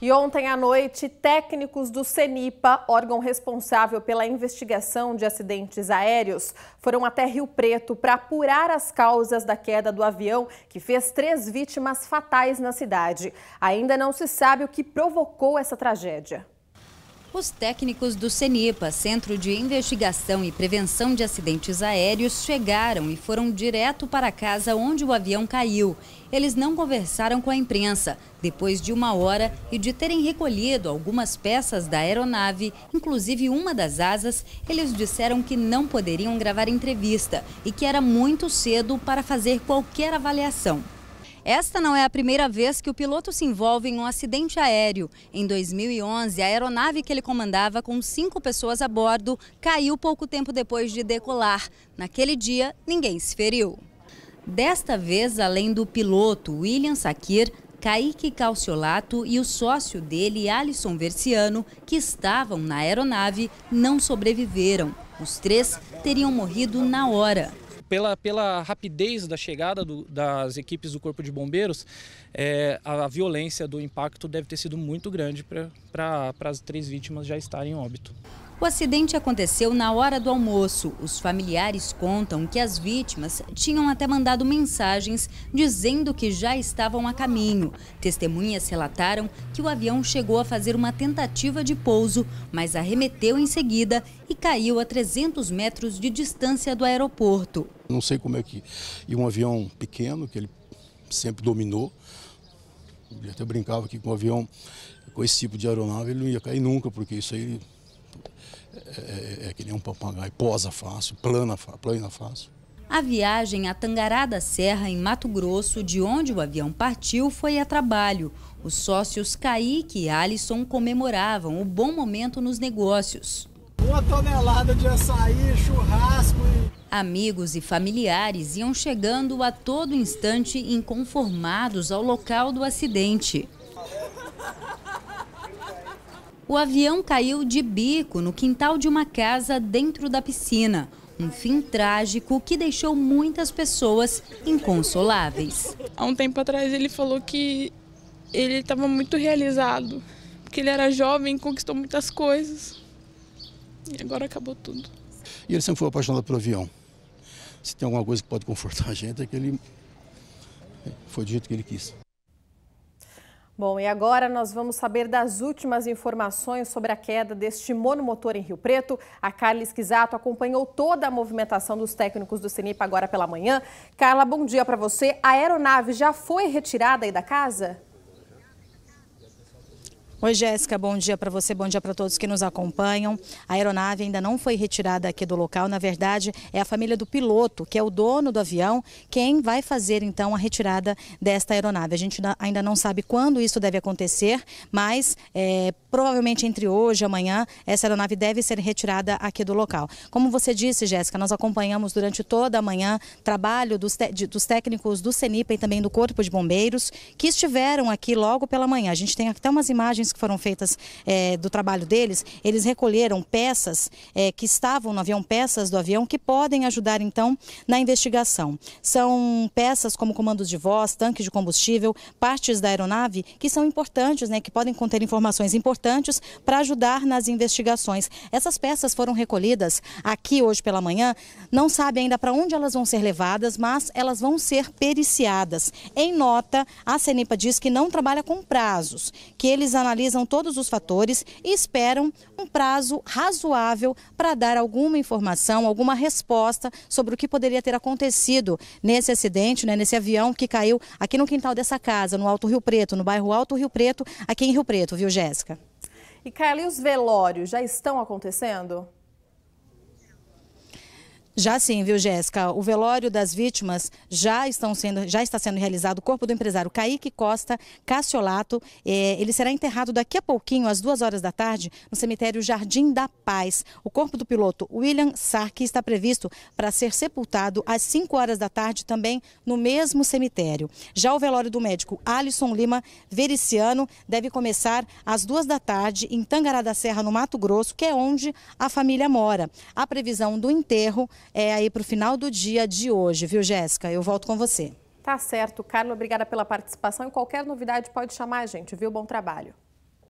E ontem à noite, técnicos do CENIPA, órgão responsável pela investigação de acidentes aéreos, foram até Rio Preto para apurar as causas da queda do avião, que fez três vítimas fatais na cidade. Ainda não se sabe o que provocou essa tragédia. Os técnicos do CENIPA, Centro de Investigação e Prevenção de Acidentes Aéreos, chegaram e foram direto para a casa onde o avião caiu. Eles não conversaram com a imprensa, depois de uma hora e de terem recolhido algumas peças da aeronave, inclusive uma das asas, eles disseram que não poderiam gravar entrevista e que era muito cedo para fazer qualquer avaliação. Esta não é a primeira vez que o piloto se envolve em um acidente aéreo. Em 2011, a aeronave que ele comandava com cinco pessoas a bordo caiu pouco tempo depois de decolar. Naquele dia, ninguém se feriu. Desta vez, além do piloto William Sakir, Kaique Calciolato e o sócio dele, Alisson Versiano, que estavam na aeronave, não sobreviveram. Os três teriam morrido na hora pela, pela rapidez da chegada do, das equipes do Corpo de Bombeiros, é, a, a, violência do impacto deve ter sido muito grande para as três vítimas já estarem em óbito. O acidente aconteceu na hora do almoço. Os familiares contam que as vítimas tinham até mandado mensagens dizendo que já estavam a caminho. Testemunhas relataram que o avião chegou a fazer uma tentativa de pouso, mas arremeteu em seguida e caiu a 300 metros de distância do aeroporto. Não sei como é que. E um avião pequeno, que ele sempre dominou. Ele até brincava que com um avião, com esse tipo de aeronave, ele não ia cair nunca, porque isso aí é, é, é, que nem um papagaio, posa fácil, plana, plana fácil. A viagem a Tangará da Serra, em Mato Grosso, de onde o avião partiu, foi a trabalho. Os sócios Kaique e Alisson comemoravam o bom momento nos negócios. Uma tonelada de açaí, churrasco. E... Amigos e familiares iam chegando a todo instante inconformados ao local do acidente. O avião caiu de bico no quintal de uma casa dentro da piscina. Um fim trágico que deixou muitas pessoas inconsoláveis. Há um tempo atrás ele falou que ele estava muito realizado, porque ele era jovem e conquistou muitas coisas. E agora acabou tudo. E ele sempre foi apaixonado pelo avião. Se tem alguma coisa que pode confortar a gente, é que ele foi do jeito que ele quis. Bom, e agora nós vamos saber das últimas informações sobre a queda deste monomotor em Rio Preto. A Carla Esquisato acompanhou toda a movimentação dos técnicos do CENIP agora pela manhã. Carla, bom dia para você. A aeronave já foi retirada aí da casa? Oi, Jéssica, bom dia para você, bom dia para todos que nos acompanham. A aeronave ainda não foi retirada aqui do local, na verdade, é a família do piloto, que é o dono do avião, quem vai fazer então a retirada desta aeronave. A gente ainda não sabe quando isso deve acontecer, mas é, provavelmente entre hoje e amanhã, essa aeronave deve ser retirada aqui do local. Como você disse, Jéssica, nós acompanhamos durante toda a manhã trabalho dos, dos técnicos do CENIPA e também do Corpo de Bombeiros, que estiveram aqui logo pela manhã. A gente tem até umas imagens que foram feitas é, do trabalho deles, eles recolheram peças é, que estavam no avião, peças do avião que podem ajudar então na investigação. São peças como comandos de voz, tanques de combustível, partes da aeronave que são importantes, né, que podem conter informações importantes para ajudar nas investigações. Essas peças foram recolhidas aqui hoje pela manhã. Não sabe ainda para onde elas vão ser levadas, mas elas vão ser periciadas. Em nota, a CENIPA diz que não trabalha com prazos, que eles analisam analisam todos os fatores e esperam um prazo razoável para dar alguma informação, alguma resposta sobre o que poderia ter acontecido nesse acidente, né, nesse avião que caiu aqui no quintal dessa casa, no Alto Rio Preto, no bairro Alto Rio Preto, aqui em Rio Preto, viu, Jéssica? E os velórios já estão acontecendo? Já sim, viu, Jéssica? O velório das vítimas já, estão sendo, já está sendo realizado. O corpo do empresário Kaique Costa Cassiolato, eh, ele será enterrado daqui a pouquinho, às duas horas da tarde, no cemitério Jardim da Paz. O corpo do piloto William Sark está previsto para ser sepultado às 5 horas da tarde, também no mesmo cemitério. Já o velório do médico Alisson Lima Vericiano deve começar às duas da tarde em Tangará da Serra, no Mato Grosso, que é onde a família mora. A previsão do enterro é, aí para o final do dia de hoje, viu, Jéssica? Eu volto com você. Tá certo, Carla. Obrigada pela participação. E qualquer novidade pode chamar a gente, viu? Bom trabalho.